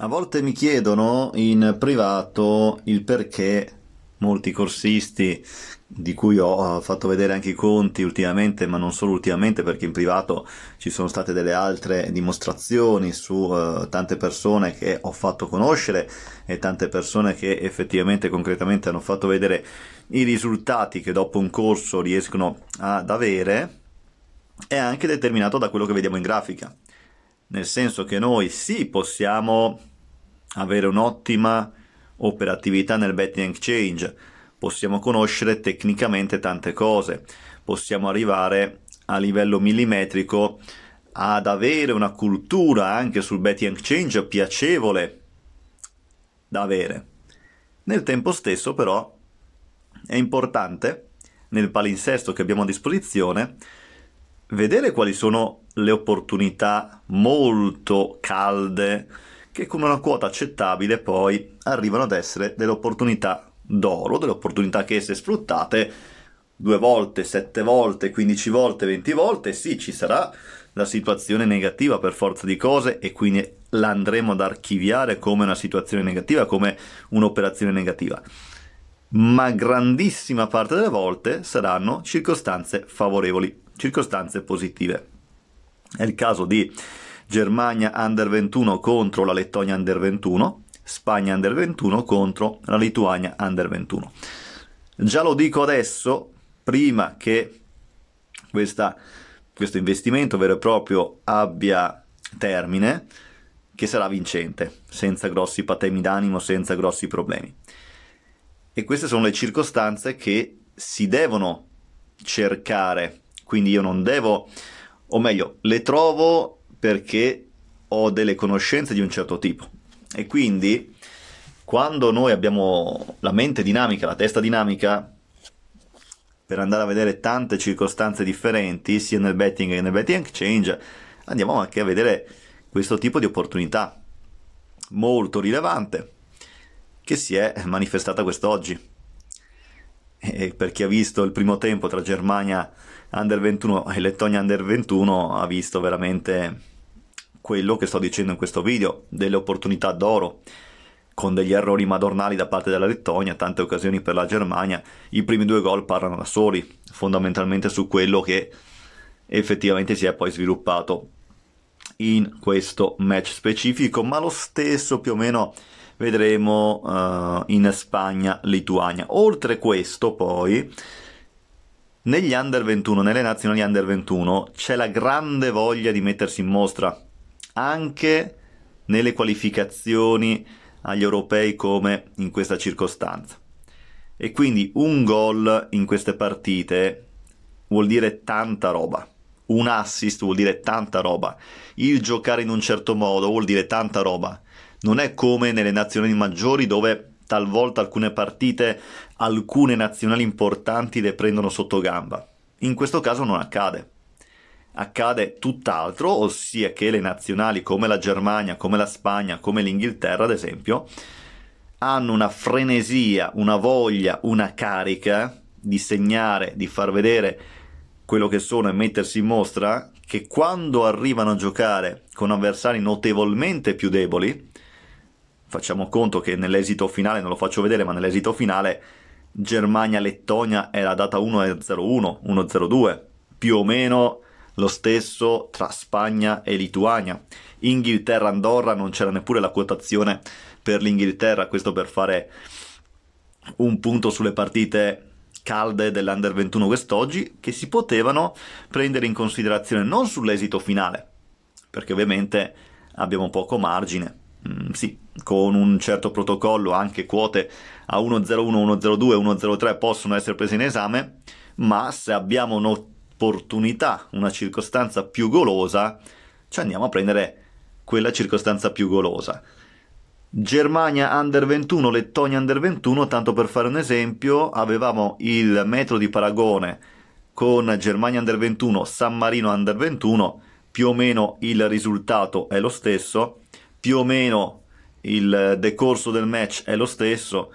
A volte mi chiedono in privato il perché molti corsisti di cui ho fatto vedere anche i conti ultimamente, ma non solo ultimamente, perché in privato ci sono state delle altre dimostrazioni su uh, tante persone che ho fatto conoscere e tante persone che effettivamente concretamente hanno fatto vedere i risultati che dopo un corso riescono ad avere, è anche determinato da quello che vediamo in grafica. Nel senso che noi sì possiamo avere un'ottima operatività nel betting exchange, possiamo conoscere tecnicamente tante cose, possiamo arrivare a livello millimetrico ad avere una cultura anche sul betting exchange piacevole da avere. Nel tempo stesso però è importante nel palinsesto che abbiamo a disposizione vedere quali sono le opportunità molto calde che con una quota accettabile poi arrivano ad essere delle opportunità d'oro, delle opportunità che se sfruttate due volte, sette volte, quindici volte, venti volte, sì, ci sarà la situazione negativa per forza di cose e quindi l'andremo ad archiviare come una situazione negativa, come un'operazione negativa. Ma grandissima parte delle volte saranno circostanze favorevoli, circostanze positive. È il caso di Germania Under 21 contro la Lettonia Under 21, Spagna Under 21 contro la Lituania Under 21. Già lo dico adesso, prima che questa, questo investimento vero e proprio abbia termine, che sarà vincente, senza grossi patemi d'animo, senza grossi problemi. E queste sono le circostanze che si devono cercare, quindi io non devo, o meglio, le trovo perché ho delle conoscenze di un certo tipo e quindi quando noi abbiamo la mente dinamica, la testa dinamica, per andare a vedere tante circostanze differenti, sia nel betting che nel betting exchange, andiamo anche a vedere questo tipo di opportunità molto rilevante che si è manifestata quest'oggi. E per chi ha visto il primo tempo tra Germania under 21 e Lettonia under 21 ha visto veramente quello che sto dicendo in questo video, delle opportunità d'oro, con degli errori madornali da parte della Lettonia, tante occasioni per la Germania, i primi due gol parlano da soli, fondamentalmente su quello che effettivamente si è poi sviluppato in questo match specifico, ma lo stesso più o meno vedremo uh, in Spagna-Lituania. Oltre questo poi, negli under 21, nelle nazionali under 21, c'è la grande voglia di mettersi in mostra anche nelle qualificazioni agli europei come in questa circostanza. E quindi un gol in queste partite vuol dire tanta roba. Un assist vuol dire tanta roba. Il giocare in un certo modo vuol dire tanta roba. Non è come nelle nazionali maggiori dove talvolta alcune partite, alcune nazionali importanti le prendono sotto gamba. In questo caso non accade accade tutt'altro, ossia che le nazionali come la Germania, come la Spagna, come l'Inghilterra, ad esempio, hanno una frenesia, una voglia, una carica di segnare, di far vedere quello che sono e mettersi in mostra, che quando arrivano a giocare con avversari notevolmente più deboli, facciamo conto che nell'esito finale, non lo faccio vedere, ma nell'esito finale Germania-Lettonia era data 1-0-1, 1-0-2, più o meno lo stesso tra Spagna e Lituania. Inghilterra-Andorra non c'era neppure la quotazione per l'Inghilterra, questo per fare un punto sulle partite calde dell'Under 21 quest'oggi che si potevano prendere in considerazione non sull'esito finale, perché ovviamente abbiamo poco margine. Mm, sì, con un certo protocollo anche quote a 1.01, 1.02, 1.03 possono essere prese in esame, ma se abbiamo notato opportunità, una circostanza più golosa, ci andiamo a prendere quella circostanza più golosa. Germania under 21, Lettonia under 21, tanto per fare un esempio, avevamo il metro di paragone con Germania under 21, San Marino under 21, più o meno il risultato è lo stesso, più o meno il decorso del match è lo stesso,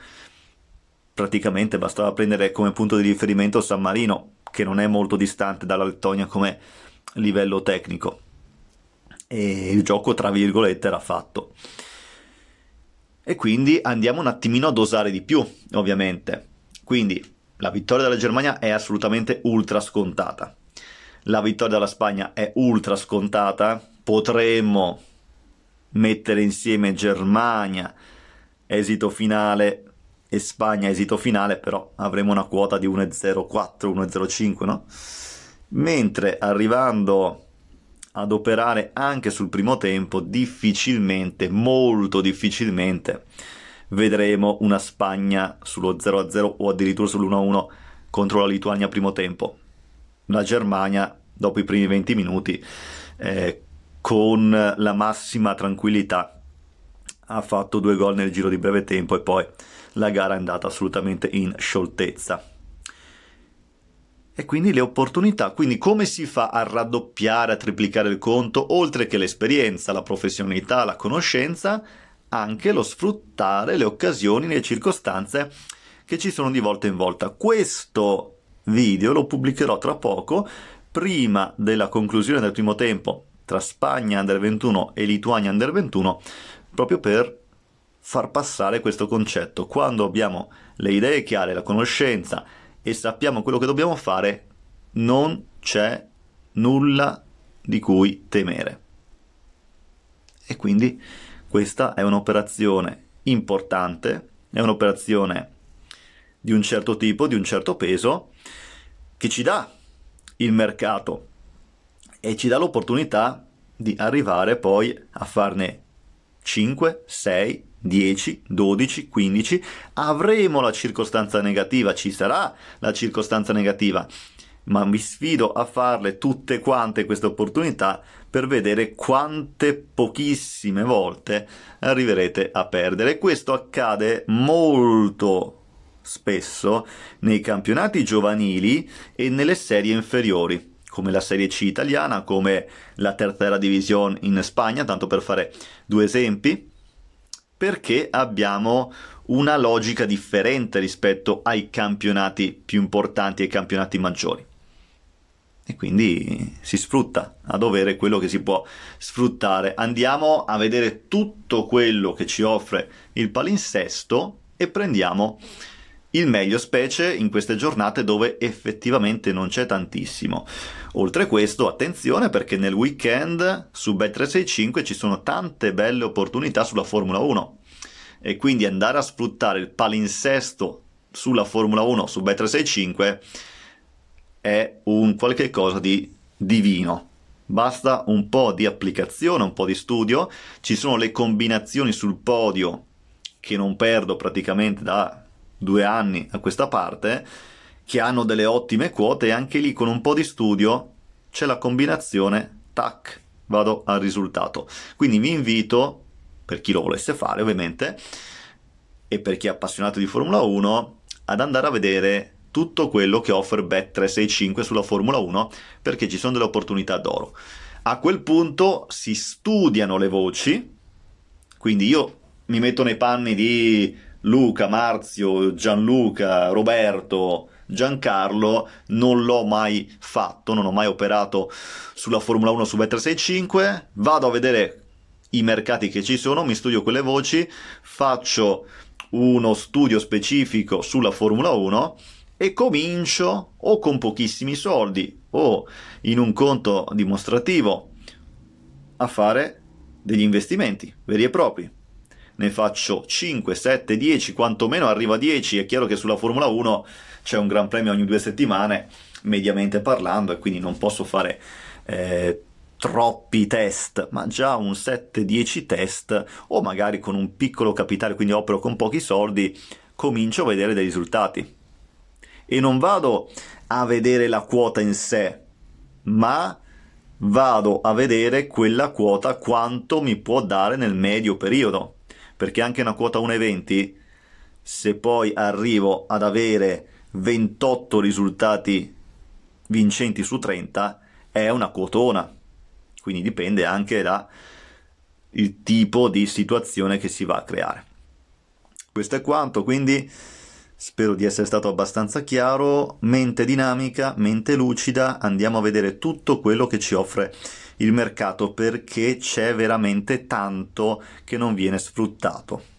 praticamente bastava prendere come punto di riferimento San Marino, che non è molto distante dalla Lettonia come livello tecnico. E il gioco, tra virgolette, era fatto. E quindi andiamo un attimino a dosare di più, ovviamente. Quindi la vittoria della Germania è assolutamente ultra scontata. La vittoria della Spagna è ultra scontata. Potremmo mettere insieme Germania, esito finale e Spagna esito finale, però avremo una quota di 1,04-1,05, no? Mentre arrivando ad operare anche sul primo tempo, difficilmente, molto difficilmente, vedremo una Spagna sullo 0-0 o addirittura sull'1-1 contro la Lituania primo tempo. La Germania, dopo i primi 20 minuti, eh, con la massima tranquillità ha fatto due gol nel giro di breve tempo e poi la gara è andata assolutamente in scioltezza. E quindi le opportunità, quindi come si fa a raddoppiare, a triplicare il conto, oltre che l'esperienza, la professionalità, la conoscenza, anche lo sfruttare le occasioni, le circostanze che ci sono di volta in volta. Questo video lo pubblicherò tra poco, prima della conclusione del primo tempo tra Spagna Under 21 e Lituania Under 21 proprio per far passare questo concetto. Quando abbiamo le idee chiare, la conoscenza e sappiamo quello che dobbiamo fare, non c'è nulla di cui temere. E quindi questa è un'operazione importante, è un'operazione di un certo tipo, di un certo peso, che ci dà il mercato e ci dà l'opportunità di arrivare poi a farne 5, 6, 10, 12, 15, avremo la circostanza negativa, ci sarà la circostanza negativa, ma mi sfido a farle tutte quante queste opportunità per vedere quante pochissime volte arriverete a perdere. Questo accade molto spesso nei campionati giovanili e nelle serie inferiori come la Serie C italiana, come la terza divisione in Spagna, tanto per fare due esempi, perché abbiamo una logica differente rispetto ai campionati più importanti e ai campionati maggiori. E quindi si sfrutta a dovere quello che si può sfruttare. Andiamo a vedere tutto quello che ci offre il palinsesto e prendiamo il meglio specie in queste giornate dove effettivamente non c'è tantissimo. Oltre questo, attenzione perché nel weekend su Bet365 ci sono tante belle opportunità sulla Formula 1 e quindi andare a sfruttare il palinsesto sulla Formula 1 su Bet365 è un qualche cosa di divino. Basta un po' di applicazione, un po' di studio, ci sono le combinazioni sul podio che non perdo praticamente da due anni a questa parte, che hanno delle ottime quote e anche lì con un po' di studio c'è la combinazione, tac, vado al risultato. Quindi vi invito, per chi lo volesse fare ovviamente, e per chi è appassionato di Formula 1, ad andare a vedere tutto quello che offre Bet365 sulla Formula 1 perché ci sono delle opportunità d'oro. A quel punto si studiano le voci, quindi io mi metto nei panni di Luca, Marzio, Gianluca, Roberto, Giancarlo, non l'ho mai fatto, non ho mai operato sulla Formula 1 su Bet365, vado a vedere i mercati che ci sono, mi studio quelle voci, faccio uno studio specifico sulla Formula 1 e comincio o con pochissimi soldi o in un conto dimostrativo a fare degli investimenti veri e propri ne faccio 5, 7, 10, quantomeno arriva a 10, è chiaro che sulla Formula 1 c'è un Gran Premio ogni due settimane, mediamente parlando, e quindi non posso fare... Eh, troppi test, ma già un 7-10 test o magari con un piccolo capitale, quindi opero con pochi soldi, comincio a vedere dei risultati. E non vado a vedere la quota in sé, ma vado a vedere quella quota quanto mi può dare nel medio periodo perché anche una quota 1,20 se poi arrivo ad avere 28 risultati vincenti su 30 è una quotona quindi dipende anche dal tipo di situazione che si va a creare questo è quanto quindi Spero di essere stato abbastanza chiaro. Mente dinamica, mente lucida, andiamo a vedere tutto quello che ci offre il mercato perché c'è veramente tanto che non viene sfruttato.